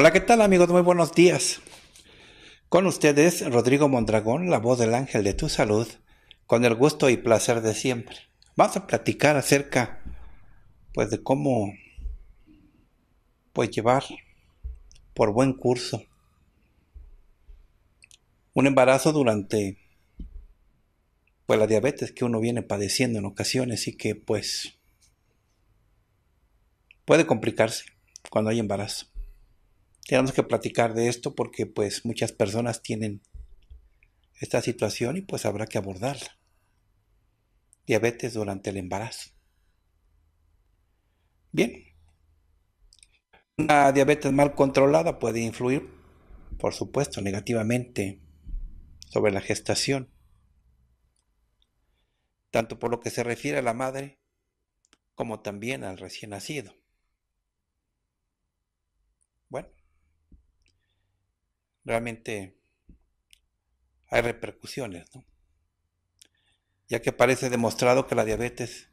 Hola, ¿qué tal amigos? Muy buenos días. Con ustedes, Rodrigo Mondragón, la voz del ángel de tu salud, con el gusto y placer de siempre. Vamos a platicar acerca, pues, de cómo, pues, llevar por buen curso un embarazo durante, pues, la diabetes que uno viene padeciendo en ocasiones y que, pues, puede complicarse cuando hay embarazo tenemos que platicar de esto porque pues muchas personas tienen esta situación y pues habrá que abordarla. Diabetes durante el embarazo. Bien. Una diabetes mal controlada puede influir, por supuesto, negativamente sobre la gestación, tanto por lo que se refiere a la madre como también al recién nacido. Bueno, realmente hay repercusiones, ¿no? ya que parece demostrado que la diabetes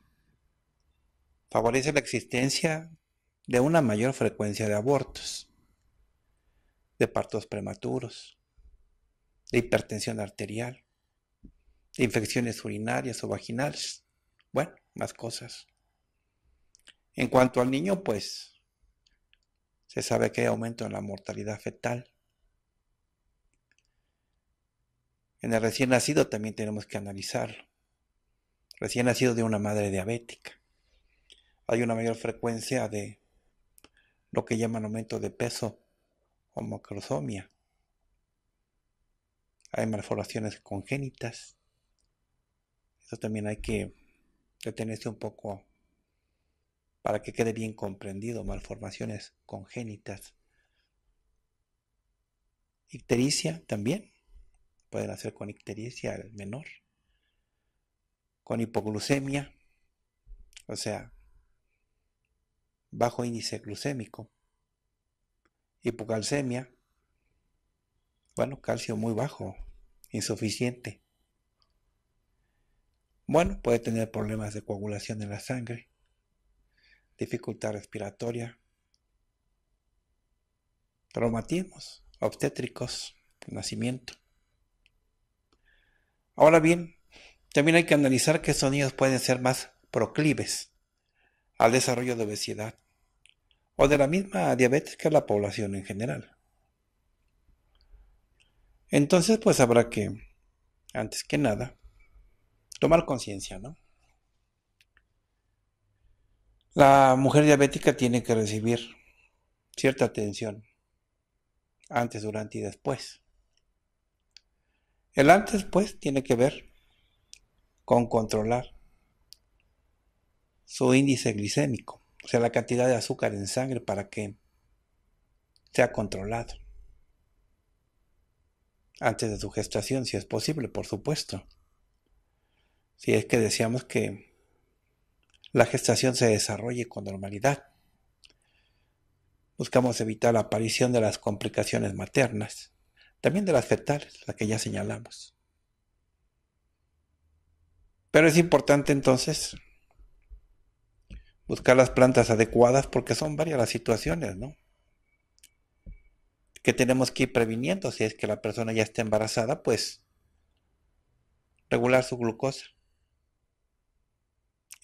favorece la existencia de una mayor frecuencia de abortos, de partos prematuros, de hipertensión arterial, de infecciones urinarias o vaginales, bueno, más cosas. En cuanto al niño, pues se sabe que hay aumento en la mortalidad fetal En el recién nacido también tenemos que analizarlo. Recién nacido de una madre diabética. Hay una mayor frecuencia de lo que llaman aumento de peso o macrosomia. Hay malformaciones congénitas. Eso también hay que detenerse un poco para que quede bien comprendido. Malformaciones congénitas. Ictericia también Pueden hacer con ictericia el menor, con hipoglucemia, o sea, bajo índice glucémico, hipocalcemia, bueno, calcio muy bajo, insuficiente. Bueno, puede tener problemas de coagulación en la sangre, dificultad respiratoria, traumatismos obstétricos, nacimiento. Ahora bien, también hay que analizar qué sonidos pueden ser más proclives al desarrollo de obesidad o de la misma diabetes que la población en general. Entonces, pues habrá que, antes que nada, tomar conciencia, ¿no? La mujer diabética tiene que recibir cierta atención antes, durante y después. El antes, pues, tiene que ver con controlar su índice glicémico, o sea, la cantidad de azúcar en sangre para que sea controlado. Antes de su gestación, si es posible, por supuesto. Si es que deseamos que la gestación se desarrolle con normalidad. Buscamos evitar la aparición de las complicaciones maternas también de las fetales, la que ya señalamos. Pero es importante entonces buscar las plantas adecuadas porque son varias las situaciones, ¿no? Que tenemos que ir previniendo si es que la persona ya está embarazada, pues regular su glucosa.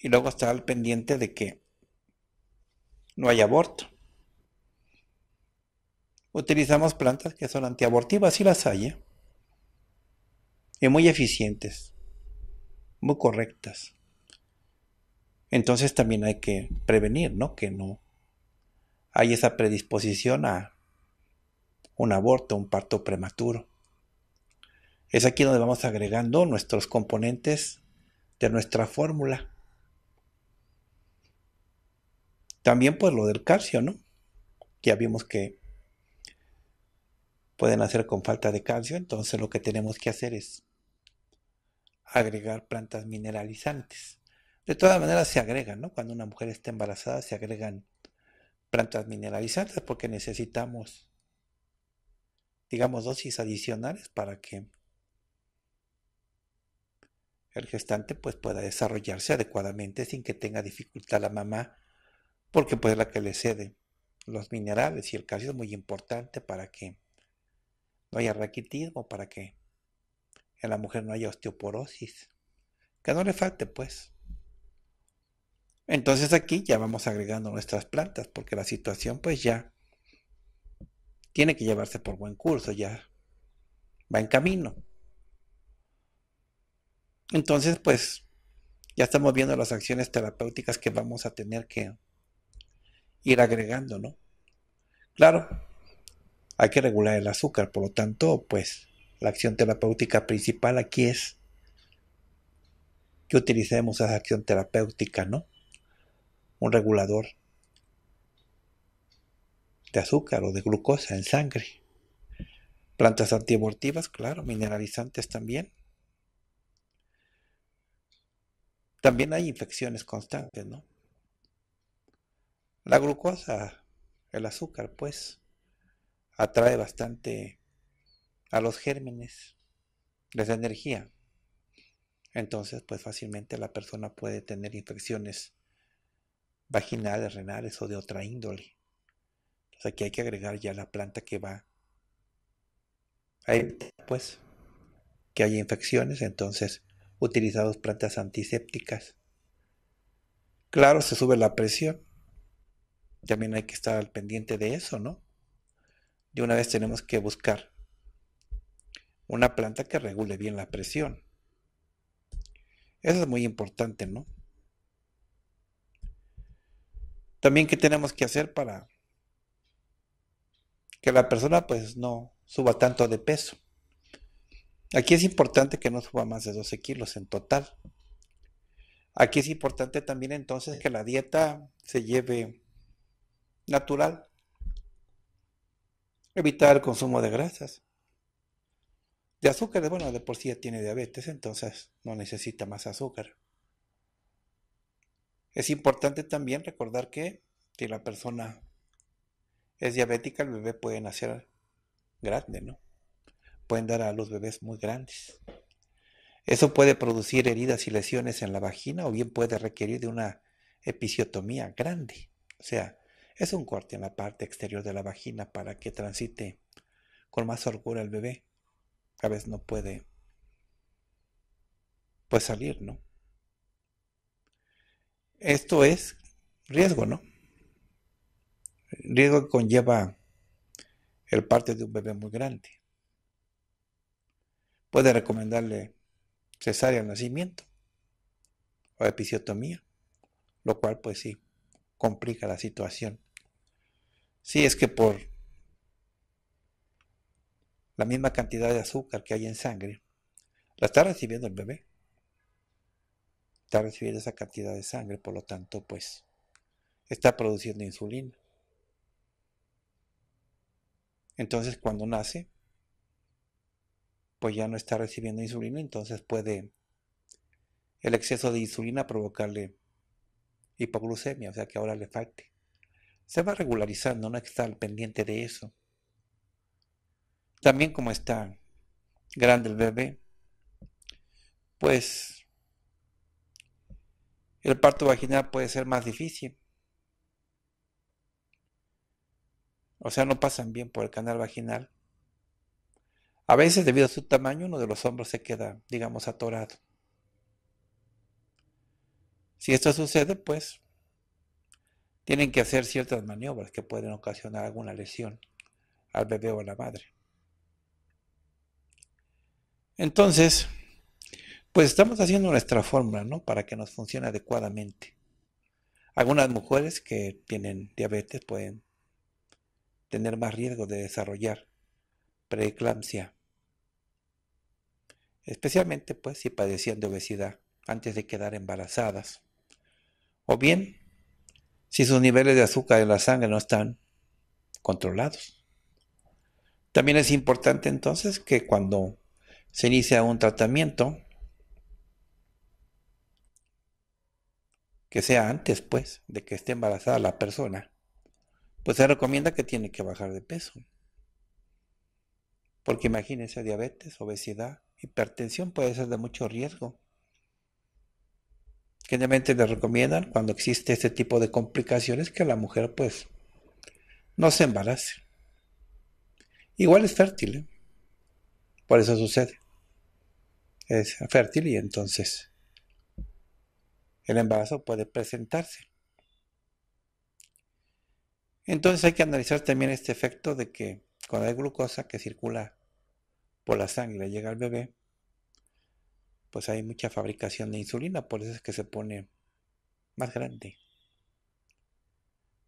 Y luego estar al pendiente de que no haya aborto. Utilizamos plantas que son antiabortivas y las hay, ¿eh? y muy eficientes, muy correctas. Entonces también hay que prevenir, ¿no? Que no hay esa predisposición a un aborto, un parto prematuro. Es aquí donde vamos agregando nuestros componentes de nuestra fórmula. También pues lo del calcio, ¿no? Ya vimos que pueden hacer con falta de calcio, entonces lo que tenemos que hacer es agregar plantas mineralizantes. De todas maneras se agregan, ¿no? Cuando una mujer está embarazada se agregan plantas mineralizantes porque necesitamos, digamos, dosis adicionales para que el gestante pues pueda desarrollarse adecuadamente sin que tenga dificultad la mamá porque pues es la que le cede los minerales y el calcio es muy importante para que no haya raquitismo para que en la mujer no haya osteoporosis. Que no le falte, pues. Entonces aquí ya vamos agregando nuestras plantas, porque la situación pues ya tiene que llevarse por buen curso, ya va en camino. Entonces pues ya estamos viendo las acciones terapéuticas que vamos a tener que ir agregando, ¿no? Claro, hay que regular el azúcar. Por lo tanto, pues la acción terapéutica principal aquí es que utilicemos esa acción terapéutica, ¿no? Un regulador de azúcar o de glucosa en sangre. Plantas antiabortivas, claro, mineralizantes también. También hay infecciones constantes, ¿no? La glucosa, el azúcar, pues atrae bastante a los gérmenes, les da energía. Entonces, pues fácilmente la persona puede tener infecciones vaginales, renales o de otra índole. Entonces aquí hay que agregar ya la planta que va a pues, que haya infecciones. Entonces, utilizados plantas antisépticas. Claro, se sube la presión. También hay que estar al pendiente de eso, ¿no? de una vez tenemos que buscar una planta que regule bien la presión. Eso es muy importante, ¿no? También, ¿qué tenemos que hacer para que la persona pues no suba tanto de peso? Aquí es importante que no suba más de 12 kilos en total. Aquí es importante también entonces que la dieta se lleve natural, evitar el consumo de grasas. De azúcar, bueno, de por sí ya tiene diabetes, entonces no necesita más azúcar. Es importante también recordar que si la persona es diabética, el bebé puede nacer grande, ¿no? Pueden dar a los bebés muy grandes. Eso puede producir heridas y lesiones en la vagina o bien puede requerir de una episiotomía grande, o sea, es un corte en la parte exterior de la vagina para que transite con más orgullo el bebé. A veces no puede pues salir, ¿no? Esto es riesgo, ¿no? Riesgo que conlleva el parte de un bebé muy grande. Puede recomendarle cesárea al nacimiento o episiotomía, lo cual pues sí complica la situación. Sí, es que por la misma cantidad de azúcar que hay en sangre, la está recibiendo el bebé. Está recibiendo esa cantidad de sangre, por lo tanto, pues está produciendo insulina. Entonces, cuando nace, pues ya no está recibiendo insulina, entonces puede el exceso de insulina provocarle hipoglucemia, o sea que ahora le falte se va regularizando, no hay que estar pendiente de eso. También como está grande el bebé, pues el parto vaginal puede ser más difícil. O sea, no pasan bien por el canal vaginal. A veces, debido a su tamaño, uno de los hombros se queda, digamos, atorado. Si esto sucede, pues tienen que hacer ciertas maniobras que pueden ocasionar alguna lesión al bebé o a la madre. Entonces, pues estamos haciendo nuestra fórmula, ¿no? Para que nos funcione adecuadamente. Algunas mujeres que tienen diabetes pueden tener más riesgo de desarrollar preeclampsia. Especialmente, pues, si padecían de obesidad antes de quedar embarazadas. O bien, si sus niveles de azúcar en la sangre no están controlados. También es importante entonces que cuando se inicia un tratamiento, que sea antes pues de que esté embarazada la persona, pues se recomienda que tiene que bajar de peso. Porque imagínense diabetes, obesidad, hipertensión puede ser de mucho riesgo. Generalmente le recomiendan cuando existe este tipo de complicaciones que la mujer pues no se embarace. Igual es fértil, ¿eh? por eso sucede. Es fértil y entonces el embarazo puede presentarse. Entonces hay que analizar también este efecto de que cuando hay glucosa que circula por la sangre llega al bebé, pues hay mucha fabricación de insulina, por eso es que se pone más grande.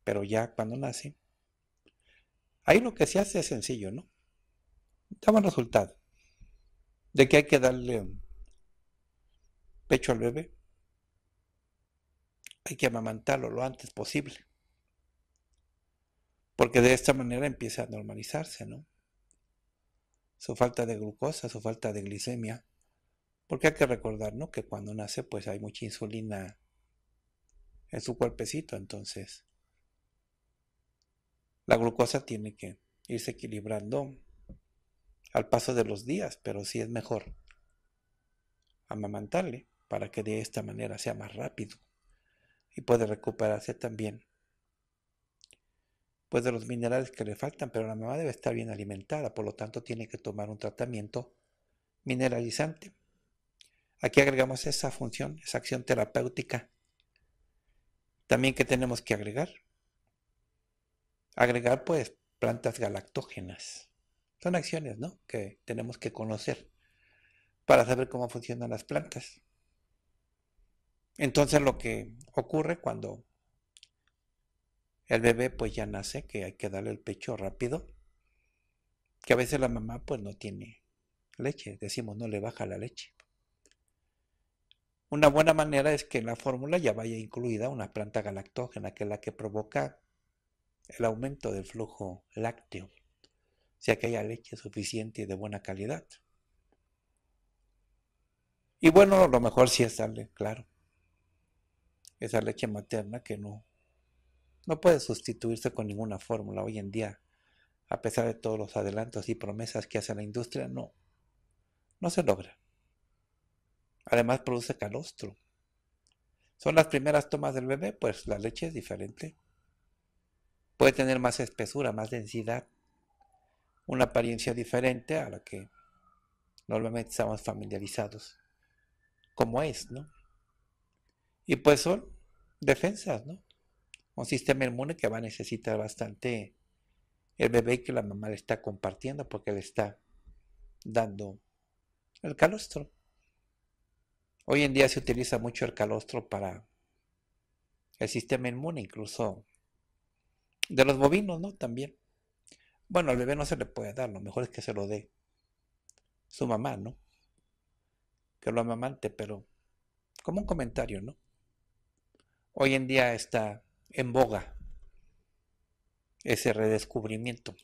Pero ya cuando nace, ahí lo que se hace es sencillo, ¿no? Da buen resultado. De que hay que darle um, pecho al bebé, hay que amamantarlo lo antes posible. Porque de esta manera empieza a normalizarse, ¿no? Su falta de glucosa, su falta de glicemia. Porque hay que recordar, Que cuando nace, pues hay mucha insulina en su cuerpecito, entonces la glucosa tiene que irse equilibrando al paso de los días, pero sí es mejor amamantarle para que de esta manera sea más rápido y puede recuperarse también pues de los minerales que le faltan, pero la mamá debe estar bien alimentada, por lo tanto tiene que tomar un tratamiento mineralizante. Aquí agregamos esa función, esa acción terapéutica. También que tenemos que agregar. Agregar pues plantas galactógenas. Son acciones, ¿no? Que tenemos que conocer para saber cómo funcionan las plantas. Entonces lo que ocurre cuando el bebé pues ya nace, que hay que darle el pecho rápido, que a veces la mamá pues no tiene leche, decimos no le baja la leche. Una buena manera es que en la fórmula ya vaya incluida una planta galactógena, que es la que provoca el aumento del flujo lácteo, sea que haya leche suficiente y de buena calidad. Y bueno, lo mejor sí es darle, claro, esa leche materna que no, no puede sustituirse con ninguna fórmula hoy en día, a pesar de todos los adelantos y promesas que hace la industria, no, no se logra. Además produce calostro. Son las primeras tomas del bebé, pues la leche es diferente. Puede tener más espesura, más densidad, una apariencia diferente a la que normalmente estamos familiarizados, como es, ¿no? Y pues son defensas, ¿no? Un sistema inmune que va a necesitar bastante el bebé que la mamá le está compartiendo porque le está dando el calostro. Hoy en día se utiliza mucho el calostro para el sistema inmune, incluso de los bovinos, ¿no? También. Bueno, al bebé no se le puede dar, lo mejor es que se lo dé su mamá, ¿no? Que lo amamante, pero como un comentario, ¿no? Hoy en día está en boga ese redescubrimiento,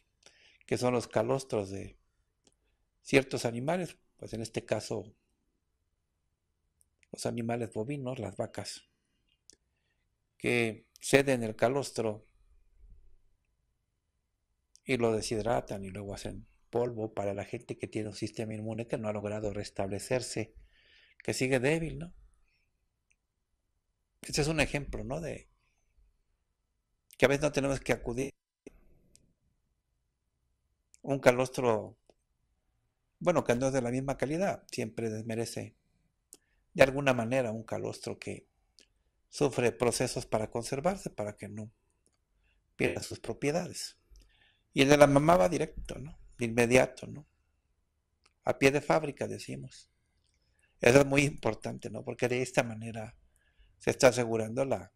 que son los calostros de ciertos animales, pues en este caso los animales bovinos, las vacas, que ceden el calostro y lo deshidratan y luego hacen polvo para la gente que tiene un sistema inmune que no ha logrado restablecerse, que sigue débil, ¿no? Este es un ejemplo, ¿no? De que a veces no tenemos que acudir un calostro, bueno, que no es de la misma calidad, siempre desmerece de alguna manera un calostro que sufre procesos para conservarse, para que no pierda sus propiedades. Y el de la mamá va directo, ¿no? De inmediato, ¿no? A pie de fábrica, decimos. Eso es muy importante, ¿no? Porque de esta manera se está asegurando la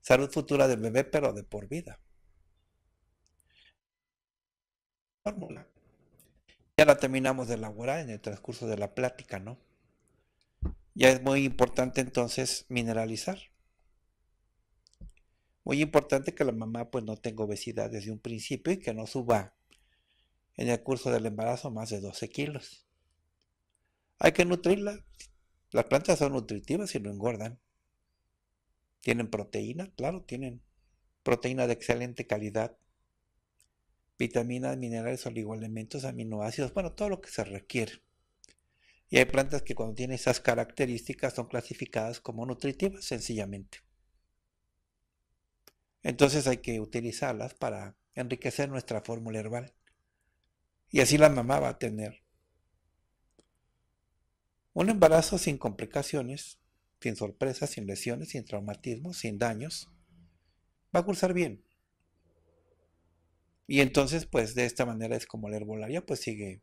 salud futura del bebé, pero de por vida. Fórmula. Ya la terminamos de elaborar en el transcurso de la plática, ¿no? Ya es muy importante entonces mineralizar. Muy importante que la mamá pues no tenga obesidad desde un principio y que no suba en el curso del embarazo más de 12 kilos. Hay que nutrirla. Las plantas son nutritivas y no engordan. Tienen proteína, claro, tienen proteína de excelente calidad, vitaminas, minerales, oligoelementos, aminoácidos, bueno, todo lo que se requiere. Y hay plantas que cuando tienen esas características son clasificadas como nutritivas sencillamente. Entonces hay que utilizarlas para enriquecer nuestra fórmula herbal. Y así la mamá va a tener un embarazo sin complicaciones, sin sorpresas, sin lesiones, sin traumatismos, sin daños. Va a cursar bien. Y entonces, pues de esta manera es como la herbolaria pues sigue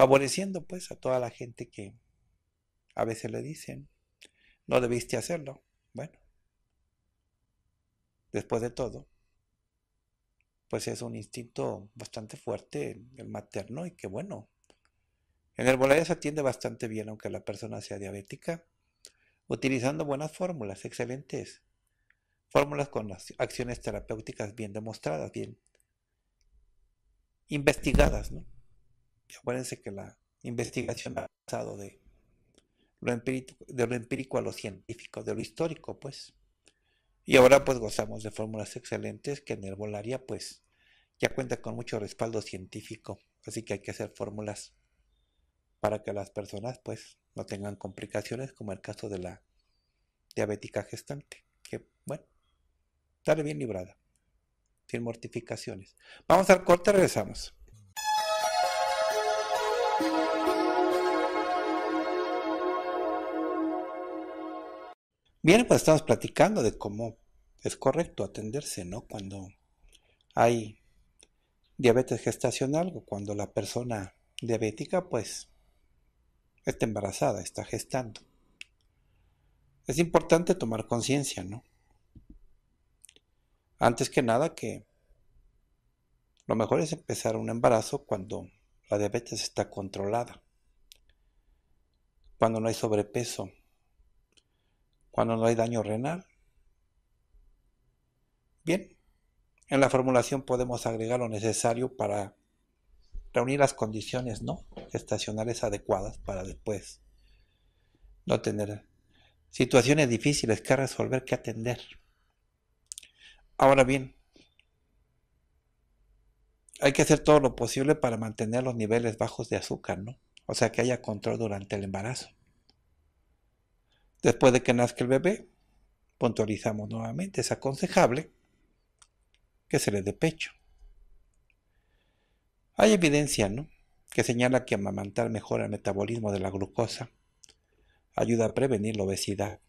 favoreciendo pues a toda la gente que a veces le dicen, no debiste hacerlo. Bueno, después de todo, pues es un instinto bastante fuerte el materno y que bueno, en herbolaria se atiende bastante bien aunque la persona sea diabética, utilizando buenas fórmulas, excelentes fórmulas con acciones terapéuticas bien demostradas, bien investigadas, ¿no? Acuérdense que la investigación ha pasado de lo, empírico, a lo científico, de lo histórico, pues. Y ahora pues gozamos de fórmulas excelentes que en herbolaria pues ya cuenta con mucho respaldo científico, así que hay que hacer fórmulas para que las personas pues no tengan complicaciones como el caso de la diabética gestante, que bueno, sale bien librada, sin mortificaciones. Vamos al corte, regresamos. Bien, pues estamos platicando de cómo es correcto atenderse, ¿no? Cuando hay diabetes gestacional o cuando la persona diabética, pues, está embarazada, está gestando. Es importante tomar conciencia, ¿no? Antes que nada que lo mejor es empezar un embarazo cuando la diabetes está controlada, cuando no hay sobrepeso, cuando no hay daño renal. Bien, en la formulación podemos agregar lo necesario para reunir las condiciones ¿no? gestacionales adecuadas para después no tener situaciones difíciles que resolver, que atender. Ahora bien, hay que hacer todo lo posible para mantener los niveles bajos de azúcar, ¿no? O sea, que haya control durante el embarazo. Después de que nazca el bebé, puntualizamos nuevamente, es aconsejable que se le dé pecho. Hay evidencia, ¿no? que señala que amamantar mejora el metabolismo de la glucosa, ayuda a prevenir la obesidad,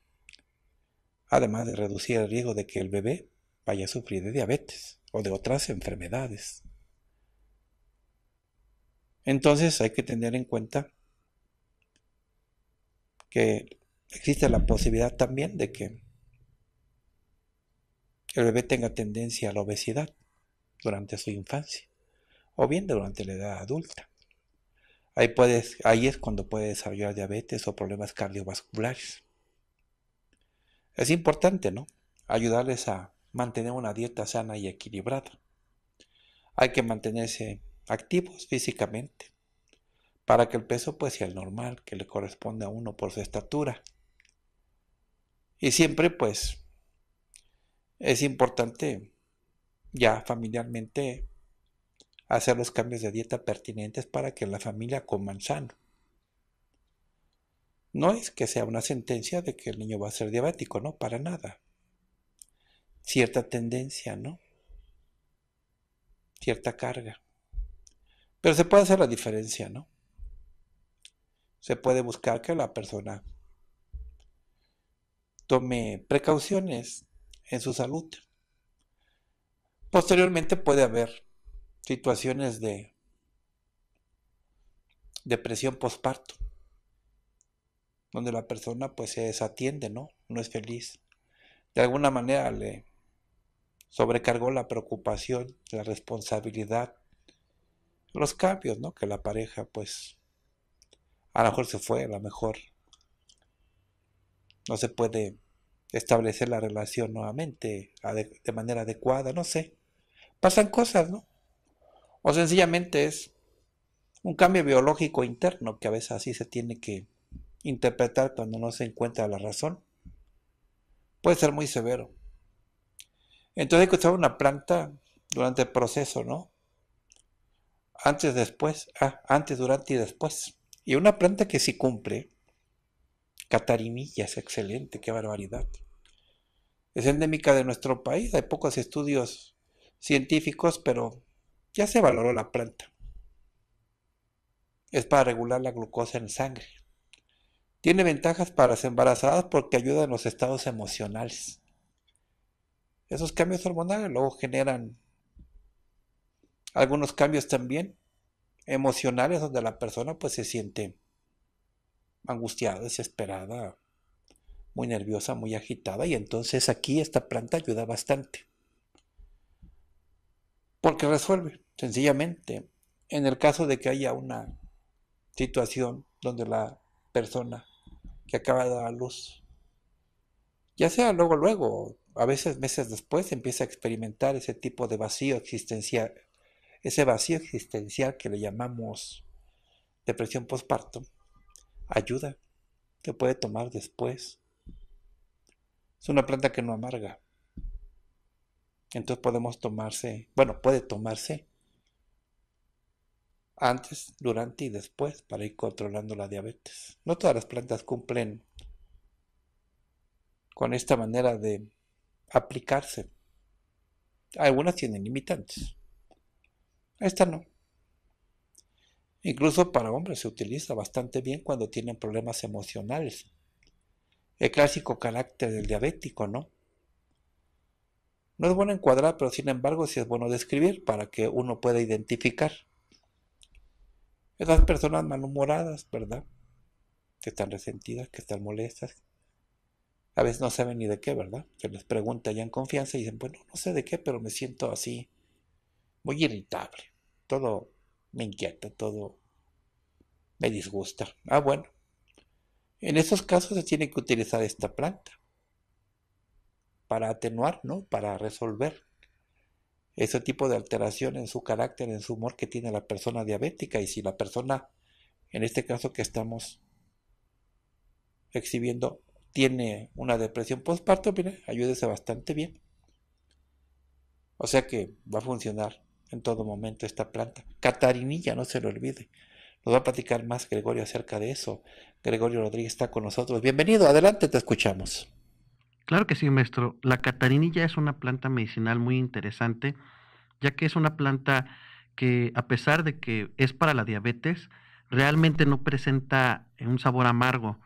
además de reducir el riesgo de que el bebé vaya a sufrir de diabetes o de otras enfermedades. Entonces hay que tener en cuenta que existe la posibilidad también de que el bebé tenga tendencia a la obesidad durante su infancia o bien durante la edad adulta. Ahí, es cuando puede desarrollar diabetes o problemas cardiovasculares. Es importante, ¿no? Ayudarles a mantener una dieta sana y equilibrada. Hay que mantenerse activos físicamente, para que el peso pues sea el normal que le corresponde a uno por su estatura. Y siempre pues es importante ya familiarmente hacer los cambios de dieta pertinentes para que la familia coman sano. No es que sea una sentencia de que el niño va a ser diabético, no, para nada. Cierta tendencia, ¿no? Cierta carga. Pero se puede hacer la diferencia, ¿no? Se puede buscar que la persona tome precauciones en su salud. Posteriormente puede haber situaciones de depresión postparto, donde la persona pues se desatiende, ¿no? No es feliz. De alguna manera le sobrecargó la preocupación, la responsabilidad, los cambios, ¿no? Que la pareja, pues, a lo mejor se fue, a lo mejor no se puede establecer la relación nuevamente de manera adecuada, no sé. Pasan cosas, ¿no? O sencillamente es un cambio biológico interno que a veces así se tiene que interpretar cuando no se encuentra la razón. Puede ser muy severo. Entonces hay que usar una planta durante el proceso, ¿no? antes, después, ah, antes, durante y después. Y una planta que sí cumple, es excelente, qué barbaridad. Es endémica de nuestro país, hay pocos estudios científicos, pero ya se valoró la planta. Es para regular la glucosa en sangre. Tiene ventajas para las embarazadas porque ayuda en los estados emocionales. Esos cambios hormonales luego generan algunos cambios también emocionales donde la persona pues se siente angustiada, desesperada, muy nerviosa, muy agitada y entonces aquí esta planta ayuda bastante. Porque resuelve, sencillamente, en el caso de que haya una situación donde la persona que acaba de dar a luz, ya sea luego, luego, a veces meses después, empieza a experimentar ese tipo de vacío existencial, ese vacío existencial que le llamamos depresión postparto, ayuda Se puede tomar después. Es una planta que no amarga. Entonces podemos tomarse, bueno, puede tomarse antes, durante y después para ir controlando la diabetes. No todas las plantas cumplen con esta manera de aplicarse. Algunas tienen limitantes. Esta no. Incluso para hombres se utiliza bastante bien cuando tienen problemas emocionales. El clásico carácter del diabético, ¿no? No es bueno encuadrar, pero sin embargo sí es bueno describir para que uno pueda identificar. Esas personas malhumoradas, ¿verdad? Que están resentidas, que están molestas. A veces no saben ni de qué, ¿verdad? Que les pregunta ya en confianza y dicen, bueno, no sé de qué, pero me siento así, muy irritable todo me inquieta, todo me disgusta. Ah, bueno. En esos casos se tiene que utilizar esta planta para atenuar, ¿no? Para resolver ese tipo de alteración en su carácter, en su humor que tiene la persona diabética. Y si la persona, en este caso que estamos exhibiendo, tiene una depresión postparto, mira, ayúdese bastante bien. O sea que va a funcionar en todo momento esta planta. Catarinilla, no se lo olvide. Nos va a platicar más Gregorio acerca de eso. Gregorio Rodríguez está con nosotros. Bienvenido, adelante, te escuchamos. Claro que sí, maestro. La catarinilla es una planta medicinal muy interesante, ya que es una planta que a pesar de que es para la diabetes, realmente no presenta eh, un sabor amargo.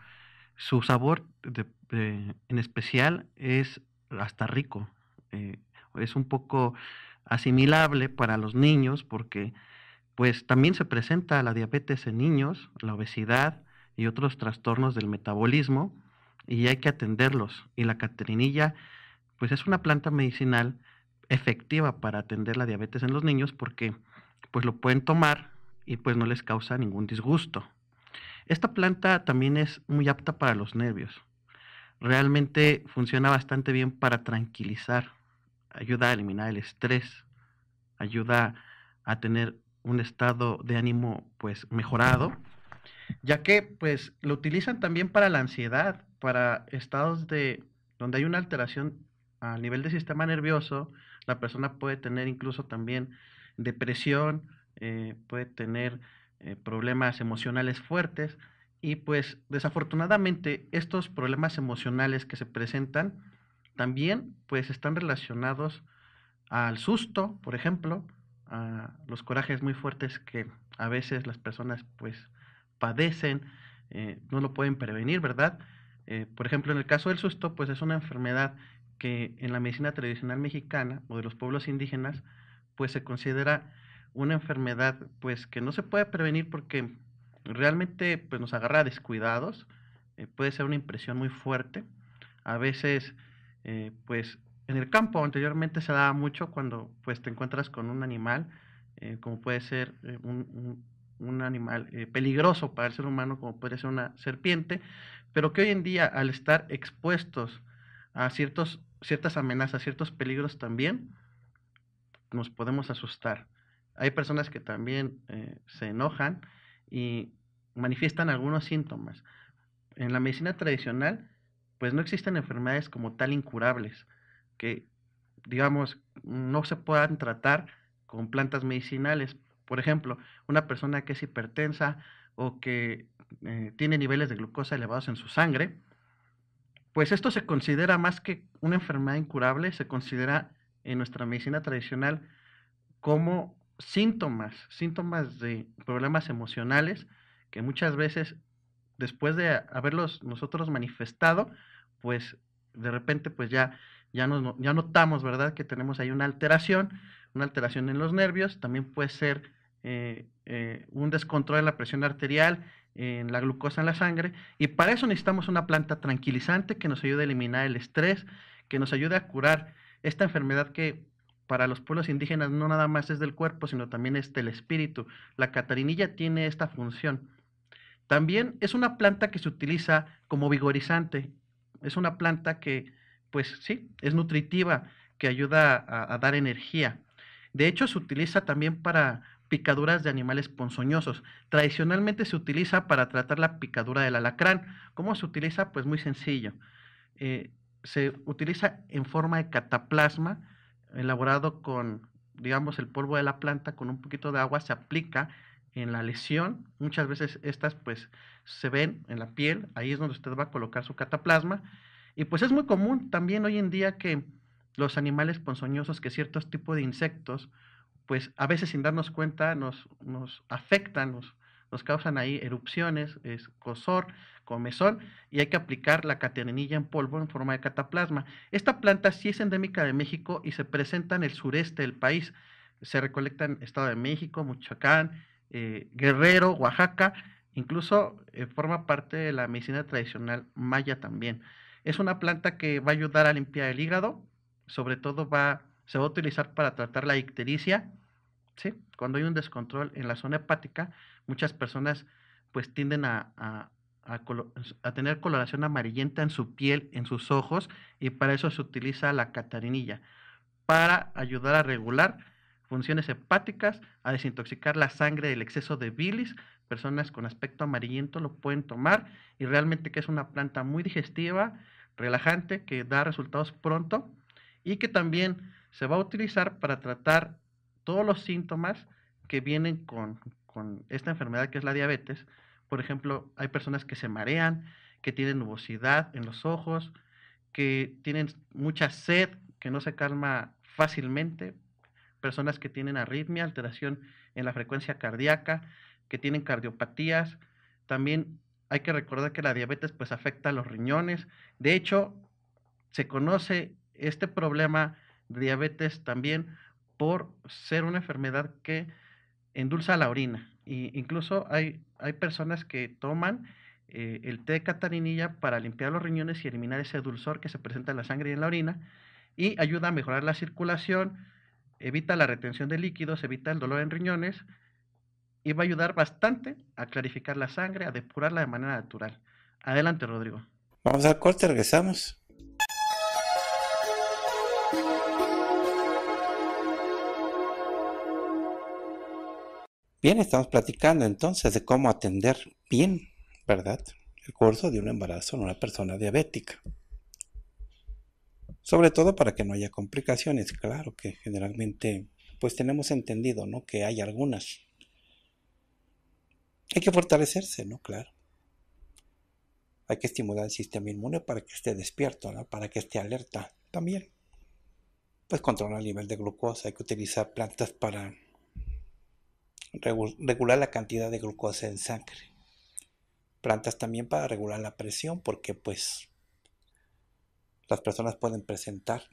Su sabor en especial es hasta rico. Eh, es un poco asimilable para los niños porque pues también se presenta la diabetes en niños, la obesidad y otros trastornos del metabolismo y hay que atenderlos. Y la caterinilla pues es una planta medicinal efectiva para atender la diabetes en los niños porque pues lo pueden tomar y pues no les causa ningún disgusto. Esta planta también es muy apta para los nervios. Realmente funciona bastante bien para tranquilizar ayuda a eliminar el estrés, ayuda a tener un estado de ánimo pues mejorado, ya que pues lo utilizan también para la ansiedad, para estados de donde hay una alteración a nivel del sistema nervioso, la persona puede tener incluso también depresión, eh, puede tener eh, problemas emocionales fuertes y pues desafortunadamente estos problemas emocionales que se presentan también, pues, están relacionados al susto, por ejemplo, a los corajes muy fuertes que a veces las personas, pues, padecen, eh, no lo pueden prevenir, ¿verdad? Eh, por ejemplo, en el caso del susto, pues es una enfermedad que en la medicina tradicional mexicana o de los pueblos indígenas, pues se considera una enfermedad pues que no se puede prevenir porque realmente pues nos agarra descuidados, eh, puede ser una impresión muy fuerte, a veces eh, pues en el campo anteriormente se daba mucho cuando pues te encuentras con un animal, eh, como puede ser eh, un, animal peligroso para el ser humano, como puede ser una serpiente, pero que hoy en día al estar expuestos a ciertos, ciertas amenazas, ciertos peligros también, nos podemos asustar. Hay personas que también se enojan y manifiestan algunos síntomas. En la medicina tradicional, pues no existen enfermedades como tal incurables, que digamos no se puedan tratar con plantas medicinales. Por ejemplo, una persona que es hipertensa o que eh, tiene niveles de glucosa elevados en su sangre, pues esto se considera más que una enfermedad incurable, se considera en nuestra medicina tradicional como síntomas, síntomas de problemas emocionales que muchas veces después de haberlos nosotros manifestado, pues de repente pues ya, ya, notamos, ¿verdad? Que tenemos ahí una alteración, una alteración en los nervios, también puede ser eh, eh, un descontrol en la presión arterial, en la glucosa en la sangre, y para eso necesitamos una planta tranquilizante que nos ayude a eliminar el estrés, que nos ayude a curar esta enfermedad que para los pueblos indígenas no nada más es del cuerpo, sino también es del espíritu. La catarinilla tiene esta función. También es una planta que se utiliza como vigorizante es una planta que, pues sí, es nutritiva, que ayuda a, dar energía. De hecho, se utiliza también para picaduras de animales ponzoñosos. Tradicionalmente se utiliza para tratar la picadura del alacrán. ¿Cómo se utiliza? Pues muy sencillo. Eh, se utiliza en forma de cataplasma, elaborado con, digamos, el polvo de la planta con un poquito de agua, se aplica en la lesión. Muchas veces estas pues se ven en la piel, ahí es donde usted va a colocar su cataplasma. Y pues es muy común también hoy en día que los animales ponzoñosos, que ciertos tipos de insectos, pues a veces sin darnos cuenta nos, afectan, nos, causan ahí erupciones, es cosor, comezón, y hay que aplicar la catenilla en polvo en forma de cataplasma. Esta planta sí es endémica de México y se presenta en el sureste del país. Se recolecta en Estado de México, Michoacán, eh, Guerrero, Oaxaca, incluso eh, forma parte de la medicina tradicional maya también. Es una planta que va a ayudar a limpiar el hígado, sobre todo va, se va a utilizar para tratar la ictericia, ¿sí? Cuando hay un descontrol en la zona hepática, muchas personas pues tienden a, a tener coloración amarillenta en su piel, en sus ojos, y para eso se utiliza la catarinilla, para ayudar a regular funciones hepáticas, a desintoxicar la sangre del exceso de bilis. Personas con aspecto amarillento lo pueden tomar y realmente que es una planta muy digestiva, relajante, que da resultados pronto y que también se va a utilizar para tratar todos los síntomas que vienen con, esta enfermedad que es la diabetes. Por ejemplo, hay personas que se marean, que tienen nubosidad en los ojos, que tienen mucha sed, que no se calma fácilmente, personas que tienen arritmia, alteración en la frecuencia cardíaca, que tienen cardiopatías. También hay que recordar que la diabetes pues afecta a los riñones. De hecho, se conoce este problema de diabetes también por ser una enfermedad que endulza la orina. incluso hay, hay personas que toman eh, el té de catarinilla para limpiar los riñones y eliminar ese dulzor que se presenta en la sangre y en la orina y ayuda a mejorar la circulación, evita la retención de líquidos, evita el dolor en riñones y va a ayudar bastante a clarificar la sangre, a depurarla de manera natural. Adelante, Rodrigo. Vamos al corte, regresamos. Bien, estamos platicando entonces de cómo atender bien, ¿verdad? El curso de un embarazo en una persona diabética sobre todo para que no haya complicaciones. Claro que generalmente pues tenemos entendido, ¿no? Que hay algunas. Hay que fortalecerse, ¿no? Claro. Hay que estimular el sistema inmune para que esté despierto, ¿no? Para que esté alerta también. Pues controlar el nivel de glucosa. Hay que utilizar plantas para regular la cantidad de glucosa en sangre. Plantas también para regular la presión porque pues las personas pueden presentar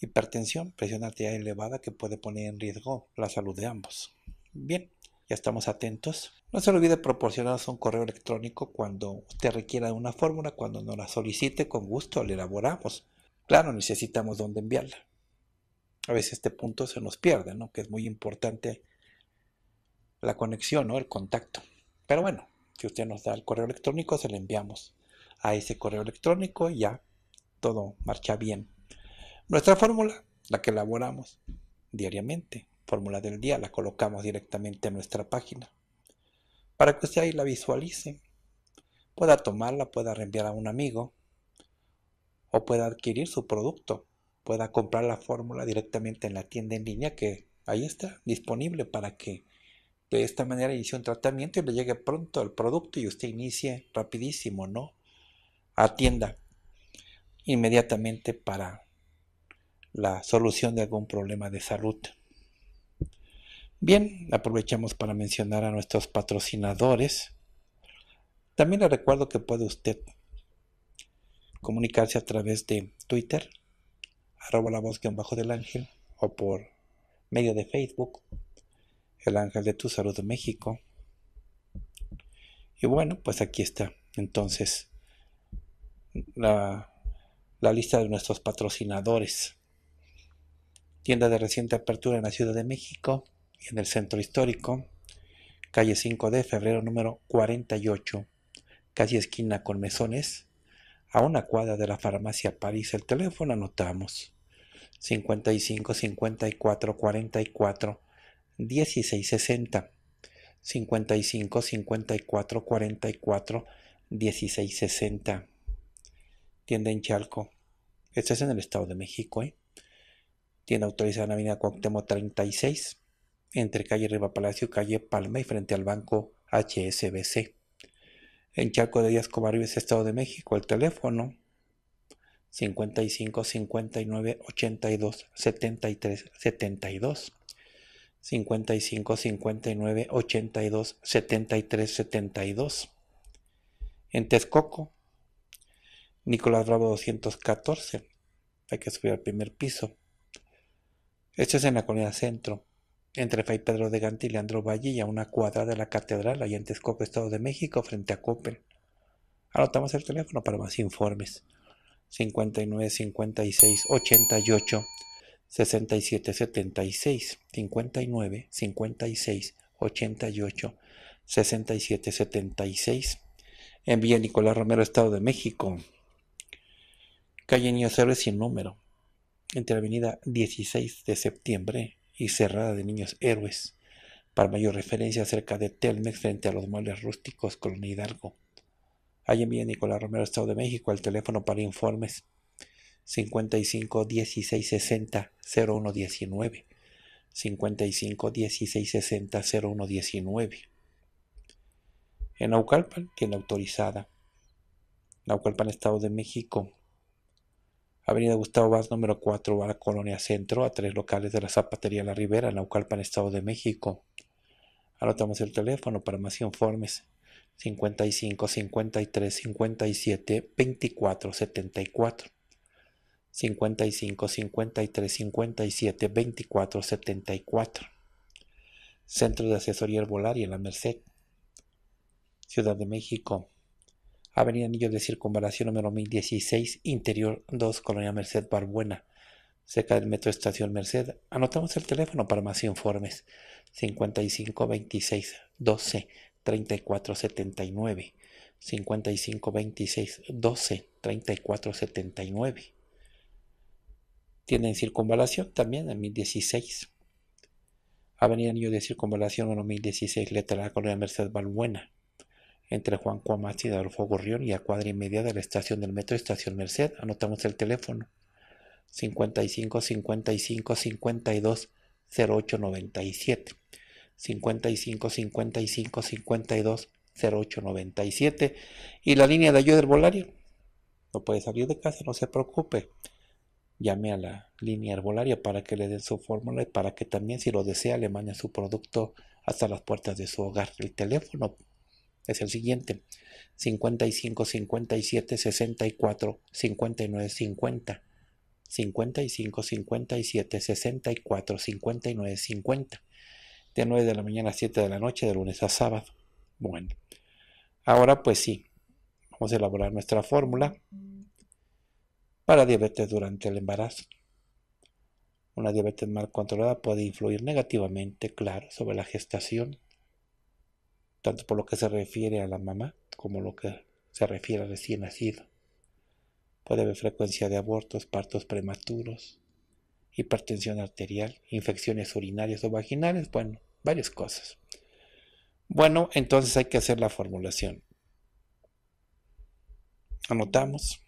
hipertensión, presión arterial elevada que puede poner en riesgo la salud de ambos. Bien, ya estamos atentos. No se olvide proporcionarnos un correo electrónico cuando usted requiera una fórmula, cuando nos la solicite, con gusto la elaboramos. Claro, necesitamos dónde enviarla. A veces este punto se nos pierde, ¿no? Que es muy importante la conexión, ¿no? El contacto. Pero bueno, si usted nos da el correo electrónico, se le enviamos a ese correo electrónico y ya todo marcha bien. Nuestra fórmula, la que elaboramos diariamente, fórmula del día, la colocamos directamente en nuestra página para que usted ahí la visualice, pueda tomarla, pueda reenviar a un amigo o pueda adquirir su producto, pueda comprar la fórmula directamente en la tienda en línea que ahí está disponible para que de esta manera inicie un tratamiento y le llegue pronto el producto y usted inicie rapidísimo, ¿no? atienda inmediatamente para la solución de algún problema de salud. Bien, aprovechamos para mencionar a nuestros patrocinadores. También le recuerdo que puede usted comunicarse a través de Twitter, arroba la voz bajo del ángel, o por medio de Facebook, el ángel de tu salud México. Y bueno, pues aquí está. Entonces, la, lista de nuestros patrocinadores. Tienda de reciente apertura en la Ciudad de México en el Centro Histórico, calle 5 de febrero número 48, casi esquina con mesones, a una cuadra de la farmacia París. El teléfono anotamos 55 54 44 16 60 55 54 44 16 60 tienda en Chalco. Este es en el Estado de México, ¿eh? Tienda autorizada en la avenida Cuauhtémoc 36, entre calle Riva Palacio, calle Palma y frente al banco HSBC. En Chalco de Díaz Estado de México, el teléfono 55 59 82 73 72. 55 59 82 73 72. En Texcoco, Nicolás Bravo 214. Hay que subir al primer piso. Esto es en la colonia centro, entre Fay Pedro de Gante y Leandro Valle y a una cuadra de la catedral, allá en Texcoco, Estado de México, frente a Coppel. Anotamos el teléfono para más informes. 59 56 88 67 76 59 56 88 67 76 Envía Nicolás Romero, Estado de México. Calle Niños Héroes sin número, entre Avenida 16 de septiembre y Cerrada de Niños Héroes. Para mayor referencia acerca de Telmex frente a los muebles rústicos Colonia Hidalgo. Allí envía Nicolás Romero, Estado de México, al teléfono para informes 55 16 60 01 19. 55 16 60 19. En Naucalpan, tiene autorizada. Naucalpan, Estado de México, Avenida Gustavo Vaz, número 4, Bar Colonia Centro, a tres locales de la Zapatería La Rivera, en Naucalpan, Estado de México. Anotamos el teléfono para más informes. 55 53 57 24 74. 55 53 57 24 74. Centro de Asesoría Herbolaria en la Merced, Ciudad de México Avenida Anillo de Circunvalación número 1016, Interior 2, Colonia Merced Barbuena, cerca del Metro Estación Merced. Anotamos el teléfono para más informes. 5526 12 34 79. 55 12 34 79. Tienen circunvalación también en 1016. Avenida Anillo de Circunvalación número 1016, letra A, Colonia Merced Barbuena entre Juan Cuamasi y Adolfo Gorrión y a cuadra y media de la estación del metro Estación Merced. Anotamos el teléfono 55 55 52 08 97 55 55 52 08 97 y la línea de ayuda herbolaria? No puede salir de casa, no se preocupe. Llame a la línea herbolaria para que le den su fórmula y para que también, si lo desea, le manden su producto hasta las puertas de su hogar. El teléfono es el siguiente. 55 57 64 59 50. 55 57 64 59 50. De 9 de la mañana a 7 de la noche, de lunes a sábado. Bueno, ahora pues sí, vamos a elaborar nuestra fórmula para diabetes durante el embarazo. Una diabetes mal controlada puede influir negativamente, claro, sobre la gestación tanto por lo que se refiere a la mamá como lo que se refiere al recién nacido. Puede haber frecuencia de abortos, partos prematuros, hipertensión arterial, infecciones urinarias o vaginales, bueno, varias cosas. Bueno, entonces hay que hacer la formulación. Anotamos.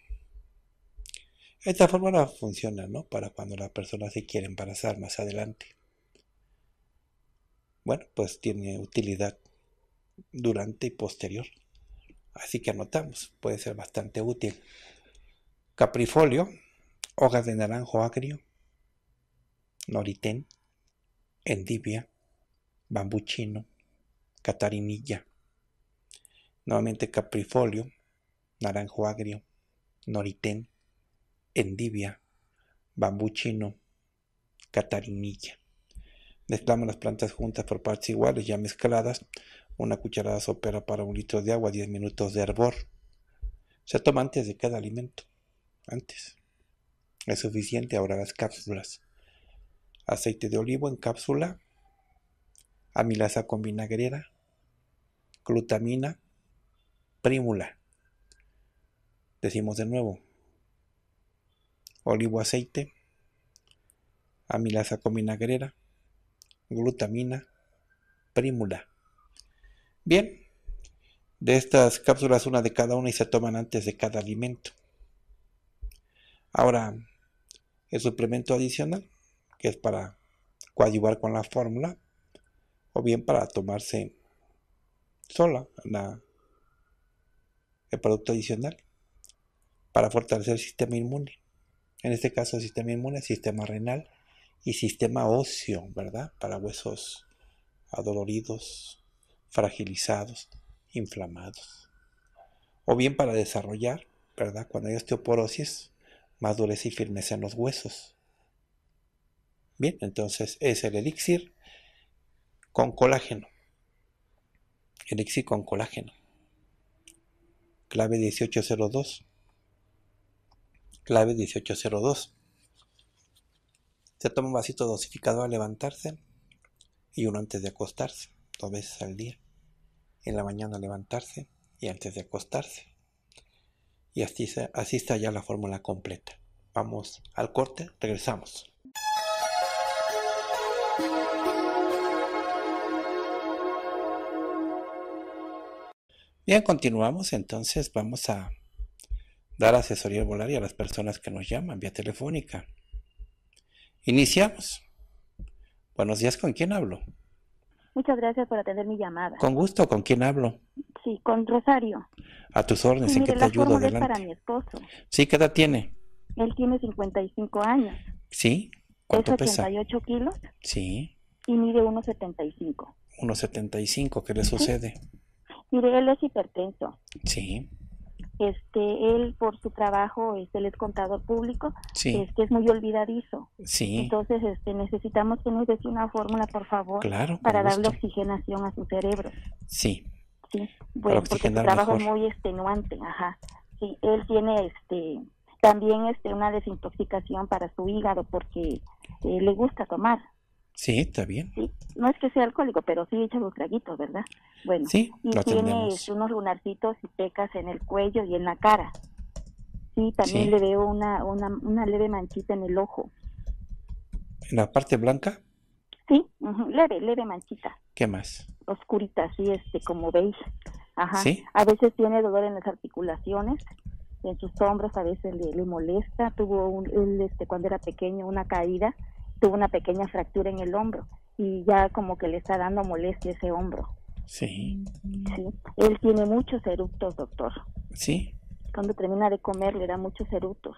Esta fórmula funciona, ¿no? Para cuando la persona se quiere embarazar más adelante. Bueno, pues tiene utilidad durante y posterior. Así que anotamos, puede ser bastante útil. Caprifolio, hojas de naranjo agrio, noritén, endivia, bambú chino, catarinilla. Nuevamente caprifolio, naranjo agrio, noritén, endivia, bambú chino, catarinilla. Mezclamos las plantas juntas por partes iguales, ya mezcladas, una cucharada sopera para un litro de agua, 10 minutos de hervor. Se toma antes de cada alimento. Antes. Es suficiente ahora las cápsulas. Aceite de olivo en cápsula. Amilasa con vinagrera. Glutamina. Prímula. Decimos de nuevo. Olivo aceite. Amilasa con vinagrera. Glutamina. Prímula Bien, de estas cápsulas una de cada una y se toman antes de cada alimento. Ahora, el suplemento adicional, que es para coadyuvar con la fórmula, o bien para tomarse sola el producto adicional, para fortalecer el sistema inmune. En este caso, el sistema inmune, el sistema renal y sistema óseo, ¿verdad? Para huesos adoloridos, fragilizados, inflamados. O bien para desarrollar, ¿verdad? Cuando hay osteoporosis, más dureza y firmeza en los huesos. Bien, entonces es el elixir con colágeno. Elixir con colágeno. Clave 1802. Clave 1802. Se toma un vasito dosificado al levantarse y uno antes de acostarse, dos veces al día en la mañana levantarse y antes de acostarse. Y así, así está ya la fórmula completa. Vamos al corte, regresamos. Bien, continuamos. Entonces vamos a dar asesoría volaria a las personas que nos llaman vía telefónica. Iniciamos. Buenos días, ¿con quién hablo? Muchas gracias por atender mi llamada. Con gusto, ¿con quién hablo? Sí, con Rosario. A tus órdenes, ¿en qué te ayudo? Adelante. para mi esposo. Sí, ¿qué edad tiene? Él tiene 55 años. ¿Sí? ¿Cuánto es 88 kilos. Sí. Y mide 1,75. 1,75, ¿qué le sucede? Mire, él es hipertenso. Sí este él por su trabajo este, él es contador público es que es muy olvidadizo entonces este necesitamos que nos des una fórmula por favor para darle oxigenación a su cerebro sí sí bueno, porque su trabajo muy extenuante ajá sí él tiene este también este una desintoxicación para su hígado porque eh, le gusta tomar Sí, está bien. No es que sea alcohólico, pero sí echa los traguitos, ¿verdad? Bueno, sí, y tiene este, unos lunarcitos y pecas en el cuello y en la cara. Sí, también le veo una, una, leve manchita en el ojo. ¿En la parte blanca? Sí, leve, leve manchita. ¿Qué más? Oscurita, así este, como veis. Ajá. A veces tiene dolor en las articulaciones, en sus hombros a veces le, molesta. Tuvo este, cuando era pequeño una caída tuvo una pequeña fractura en el hombro y ya como que le está dando molestia ese hombro. Sí. Sí. Él tiene muchos eructos, doctor. Sí. Cuando termina de comer le da muchos eructos.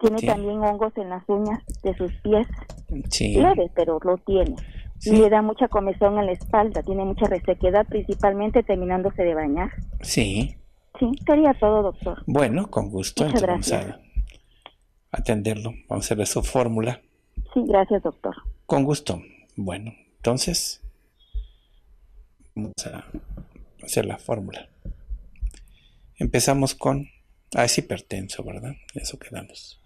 Tiene también hongos en las uñas de sus pies. Sí. pero lo tiene. Y le da mucha comezón en la espalda, tiene mucha resequedad, principalmente terminándose de bañar. Sí. Sí, estaría todo, doctor. Bueno, con gusto. Vamos a atenderlo. Vamos a ver su fórmula. Sí, gracias, doctor. Con gusto. Bueno, entonces vamos a hacer la fórmula. Empezamos con... Ah, es hipertenso, ¿verdad? Eso quedamos.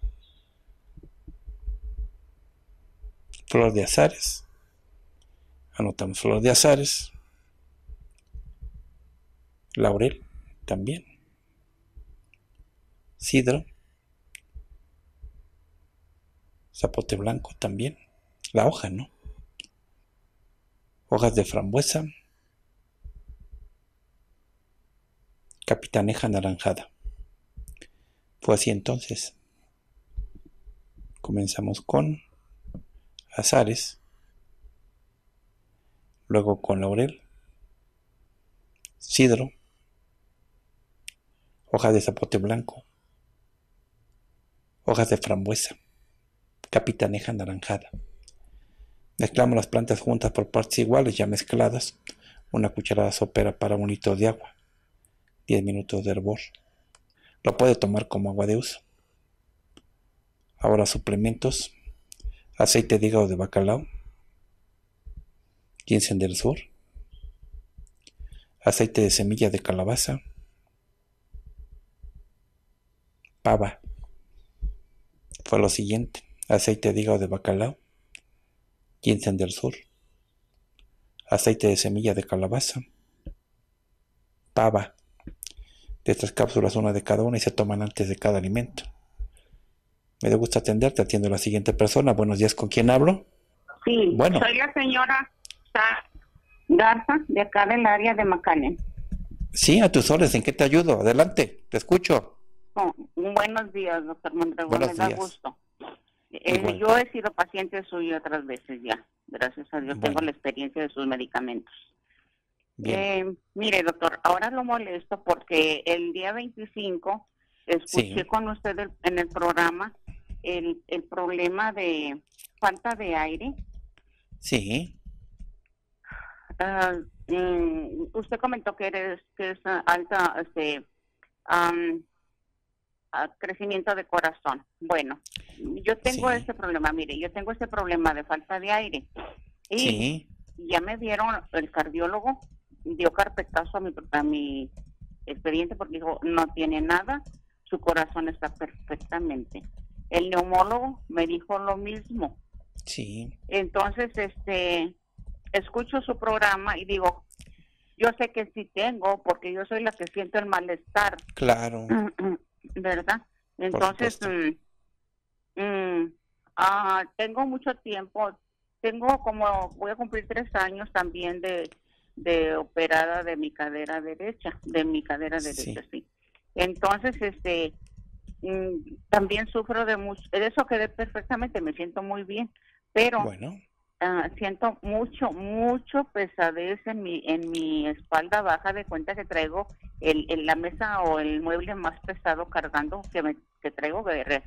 Flor de azares. Anotamos flor de azares. Laurel también. Sidro zapote blanco también, la hoja, ¿no? Hojas de frambuesa, capitaneja anaranjada. Fue así entonces. Comenzamos con azares, luego con laurel, Cidro. hojas de zapote blanco, hojas de frambuesa, capitaneja anaranjada. Mezclamos las plantas juntas por partes iguales ya mezcladas, una cucharada sopera para un litro de agua, 10 minutos de hervor. Lo puede tomar como agua de uso. Ahora suplementos, aceite de hígado de bacalao, en del sur, aceite de semilla de calabaza, pava. Fue lo siguiente aceite de hígado de bacalao, en del sur, aceite de semilla de calabaza, pava. De estas cápsulas, una de cada una y se toman antes de cada alimento. Me gusto atenderte, atiendo a la siguiente persona. Buenos días, ¿con quién hablo? Sí, soy la señora Garza, de acá del área de Macanen. Sí, a tus órdenes, ¿en qué te ayudo? Adelante, te escucho. Oh, buenos días, doctor Mondragón, me da gusto yo he sido paciente suyo otras veces ya, gracias a Dios tengo la experiencia de sus medicamentos. Eh, mire, doctor, ahora lo molesto porque el día 25 escuché con usted en el programa el, problema de falta de aire. Sí. Ah, mm, usted comentó que, eres, que es alta, este, crecimiento de corazón. Bueno, yo tengo este ese problema, mire, yo tengo este problema de falta de aire. Y ya me dieron, el cardiólogo dio carpetazo a mi, a mi expediente porque dijo, no tiene nada, su corazón está perfectamente. El neumólogo me dijo lo mismo. Sí. Entonces, este, escucho su programa y digo, yo sé que sí tengo, porque yo soy la que siento el malestar. Claro. ¿verdad? Entonces, mm, mm, ah, tengo mucho tiempo, tengo como, voy a cumplir tres años también de, de operada de mi cadera derecha, de mi cadera derecha, sí. Entonces, este, mm, también sufro de mucho, de eso quedé perfectamente, me siento muy bien, pero bueno. Ah, siento mucho, mucho pesadez en mi, en mi espalda baja de cuenta que traigo el, la mesa o el mueble más pesado cargando que, me, que traigo de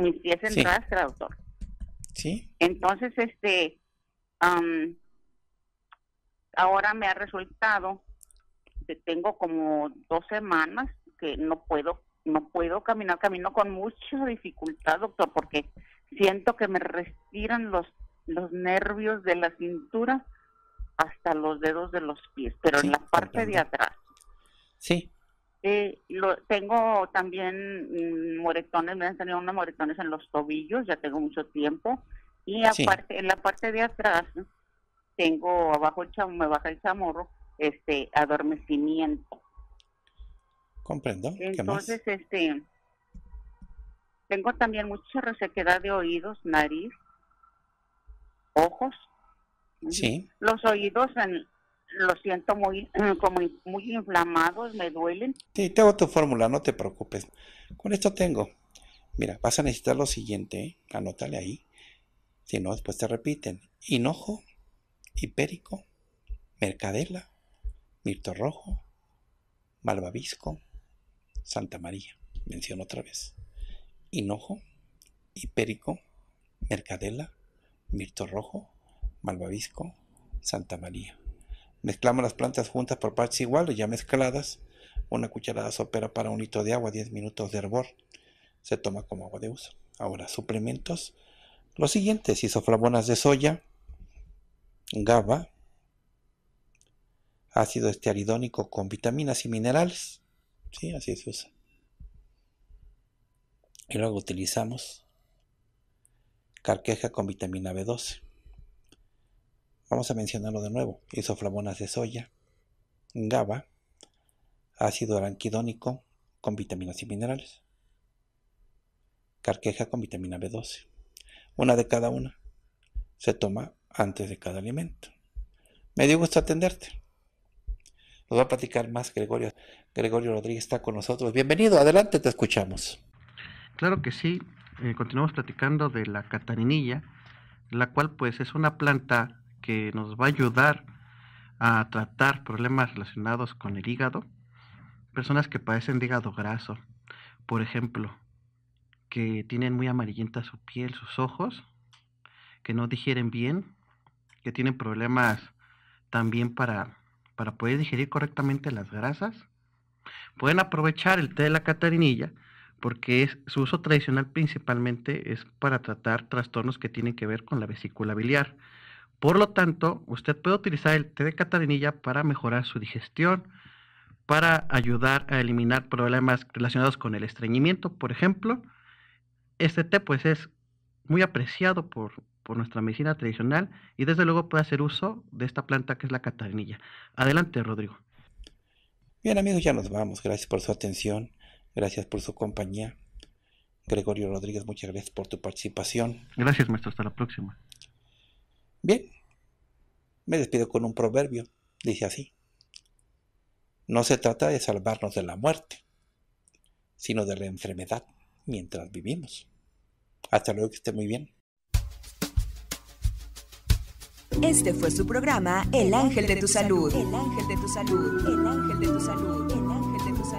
Mis pies en rastra, doctor. Sí. Entonces, este, ahora me ha resultado que tengo como dos semanas que no puedo no puedo caminar, camino con mucha dificultad, doctor, porque siento que me respiran los los nervios de la cintura hasta los dedos de los pies, pero en la parte de atrás. Sí. lo, tengo también moretones, me han tenido unos moretones en los tobillos, ya tengo mucho tiempo. Y aparte, en la parte de atrás, tengo abajo el chamo, me baja el chamorro, este, adormecimiento. Comprendo. Entonces, este, tengo también mucha resequedad de oídos, nariz, ojos, sí. los oídos los siento muy, como muy inflamados, me duelen. Sí, tengo tu fórmula, no te preocupes. Con esto tengo. Mira, vas a necesitar lo siguiente, anótale ahí. Si no, después te repiten. Hinojo, hipérico, mercadela, mirto rojo, malvavisco, Santa María. Menciono otra vez. Hinojo, hipérico, mercadela, mirto rojo, malvavisco, Santa María. Mezclamos las plantas juntas por partes iguales, ya mezcladas. Una cucharada sopera para un litro de agua, 10 minutos de hervor. Se toma como agua de uso. Ahora, suplementos. Los siguientes, isoflavonas de soya, GABA, ácido estearidónico con vitaminas y minerales. Sí, así se usa. Y luego utilizamos Carqueja con vitamina B12. Vamos a mencionarlo de nuevo. Isoflavonas de soya, GABA, ácido aranquidónico con vitaminas y minerales. Carqueja con vitamina B12. Una de cada una. Se toma antes de cada alimento. Me dio gusto atenderte. Nos va a platicar más Gregorio. Gregorio Rodríguez está con nosotros. Bienvenido, adelante, te escuchamos. Claro que sí. Eh, continuamos platicando de la catarinilla, la cual pues es una planta que nos va a ayudar a tratar problemas relacionados con el hígado. Personas que padecen de hígado graso, por ejemplo, que tienen muy amarillenta su piel, sus ojos, que no digieren bien, que tienen problemas también para, para poder digerir correctamente las grasas. Pueden aprovechar el té de la catarinilla porque su uso tradicional principalmente es para tratar trastornos que tienen que ver con la vesícula biliar. Por lo tanto, usted puede utilizar el té de catarinilla para mejorar su digestión, para ayudar a eliminar problemas relacionados con el estreñimiento, por ejemplo. Este té pues es muy apreciado por, por nuestra medicina tradicional y desde luego puede hacer uso de esta planta que es la catarinilla. Adelante, Rodrigo. Bien amigos, ya nos vamos. Gracias por su atención. Gracias por su compañía. Gregorio Rodríguez, muchas gracias por tu participación. Gracias, maestro. Hasta la próxima. Bien. Me despido con un proverbio. Dice así. No se trata de salvarnos de la muerte, sino de la enfermedad mientras vivimos. Hasta luego, que esté muy bien. Este fue su programa El Ángel de tu Salud. El Ángel de tu Salud. El Ángel de tu Salud.